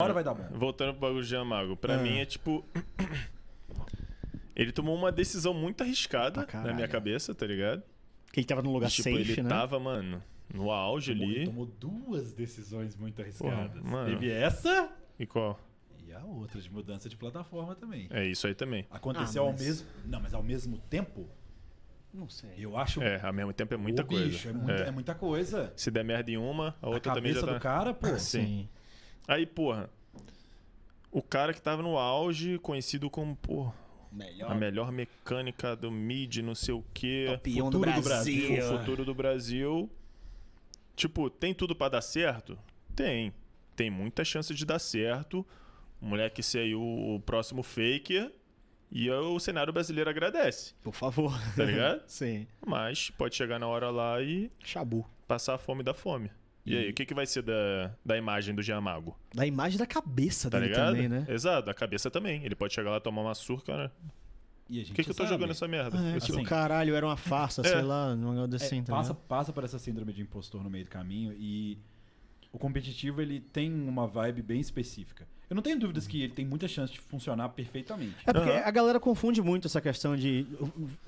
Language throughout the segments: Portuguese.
Uma hora vai dar bom. Voltando pro bagulho de Amago, Mago, pra é. mim é tipo. ele tomou uma decisão muito arriscada ah, na minha cabeça, tá ligado? Que ele tava no lugar tipo, safe, ele né? tava, mano, no auge tomou, ali. Ele tomou duas decisões muito arriscadas. Porra, Teve essa. E qual? E a outra, de mudança de plataforma também. É, isso aí também. Aconteceu ah, mas... ao mesmo. Não, mas ao mesmo tempo. Não sei. Eu acho. É, ao mesmo tempo é muita coisa. Bicho, é, muita, é. é muita coisa. Se der merda em uma, a outra a também a tá. do cara, pô. Ah, sim. sim. Aí, porra, o cara que tava no auge, conhecido como, porra, melhor. a melhor mecânica do mid, não sei o quê. Campeão futuro do Brasil. do Brasil. É. Futuro do Brasil. Tipo, tem tudo para dar certo? Tem. Tem muita chance de dar certo. O moleque ser aí o, o próximo faker. E é o cenário brasileiro agradece. Por favor. Tá ligado? Sim. Mas pode chegar na hora lá e. Chabu. Passar a fome da fome. E aí, o que, que vai ser da, da imagem do Giamago? Da imagem da cabeça tá dele ligado? também, né? Exato, da cabeça também. Ele pode chegar lá tomar uma surca, né? E Por que, que eu tô jogando essa merda? Ah, é, assim, tipo, Caralho, era uma farsa, é. sei lá, não negócio assim, é, tá passa, passa por essa síndrome de impostor no meio do caminho e o competitivo ele tem uma vibe bem específica. Eu não tenho dúvidas que ele tem muita chance de funcionar perfeitamente. É porque uhum. a galera confunde muito essa questão de.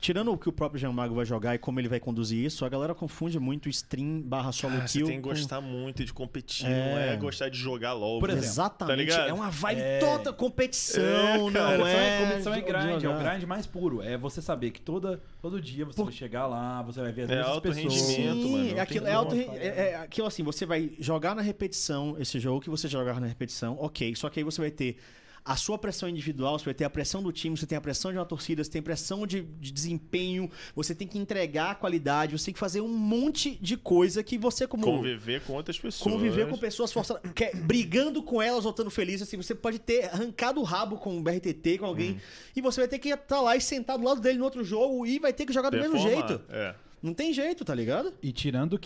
Tirando o que o próprio Jean Mago vai jogar e como ele vai conduzir isso, a galera confunde muito stream barra solo ah, Cara, kill. Você tem que gostar muito de competir, é... não é gostar de jogar LOL. Por né? exemplo, exatamente. Tá é uma vibe é... toda competição, é, não é, é? Competição é grind, é o grind mais puro. É você saber que toda, todo dia você Por... vai chegar lá, você vai ver as é mesmas pessoas. Sim, mano, aquilo, é alto, é, é aquilo assim, você vai jogar na repetição esse jogo que você jogar na repetição, ok. Só que que aí você vai ter a sua pressão individual, você vai ter a pressão do time, você tem a pressão de uma torcida, você tem pressão de, de, desempenho, você tem que entregar a qualidade, você tem que fazer um monte de coisa que você como conviver com outras pessoas, conviver com pessoas forçadas, é brigando com elas, voltando feliz, assim, você pode ter arrancado o rabo com o BRTT, com alguém, hum. e você vai ter que estar tá lá e sentar do lado dele no outro jogo e vai ter que jogar do mesmo jeito. É. Não tem jeito, tá ligado? E tirando que